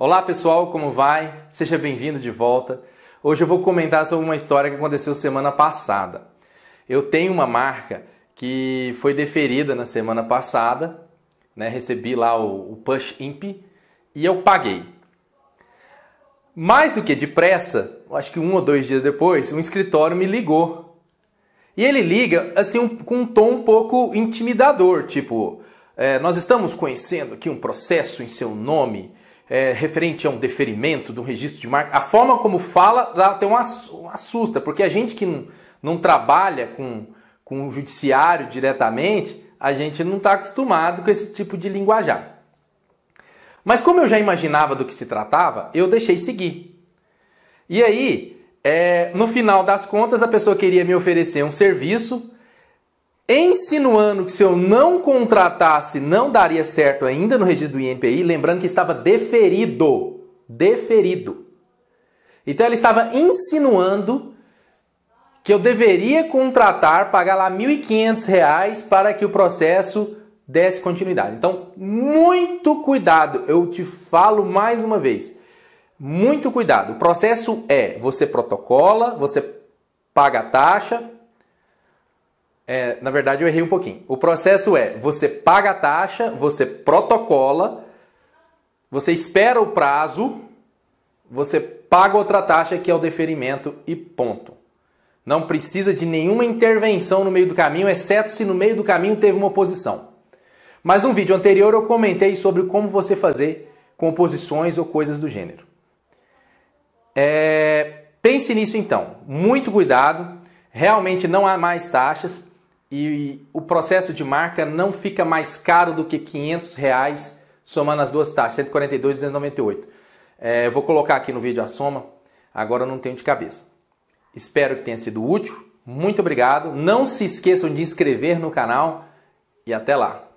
Olá pessoal, como vai? Seja bem-vindo de volta. Hoje eu vou comentar sobre uma história que aconteceu semana passada. Eu tenho uma marca que foi deferida na semana passada, né? recebi lá o, o Push Imp e eu paguei. Mais do que depressa, acho que um ou dois dias depois, um escritório me ligou. E ele liga assim um, com um tom um pouco intimidador, tipo, é, nós estamos conhecendo aqui um processo em seu nome é, referente a um deferimento, do registro de marca, a forma como fala dá até um assusta, porque a gente que não, não trabalha com, com o judiciário diretamente, a gente não está acostumado com esse tipo de linguajar. Mas como eu já imaginava do que se tratava, eu deixei seguir. E aí, é, no final das contas, a pessoa queria me oferecer um serviço insinuando que se eu não contratasse não daria certo ainda no registro do INPI, lembrando que estava deferido, deferido. Então ela estava insinuando que eu deveria contratar, pagar lá R$ 1.500 para que o processo desse continuidade. Então, muito cuidado, eu te falo mais uma vez. Muito cuidado. O processo é: você protocola, você paga a taxa, é, na verdade, eu errei um pouquinho. O processo é: você paga a taxa, você protocola, você espera o prazo, você paga outra taxa que é o deferimento e ponto. Não precisa de nenhuma intervenção no meio do caminho, exceto se no meio do caminho teve uma oposição. Mas no vídeo anterior eu comentei sobre como você fazer composições ou coisas do gênero. É, pense nisso então, muito cuidado, realmente não há mais taxas e o processo de marca não fica mais caro do que 500 reais somando as duas taxas, 142 e 298. É, eu vou colocar aqui no vídeo a soma, agora eu não tenho de cabeça. Espero que tenha sido útil. Muito obrigado. Não se esqueçam de inscrever no canal e até lá.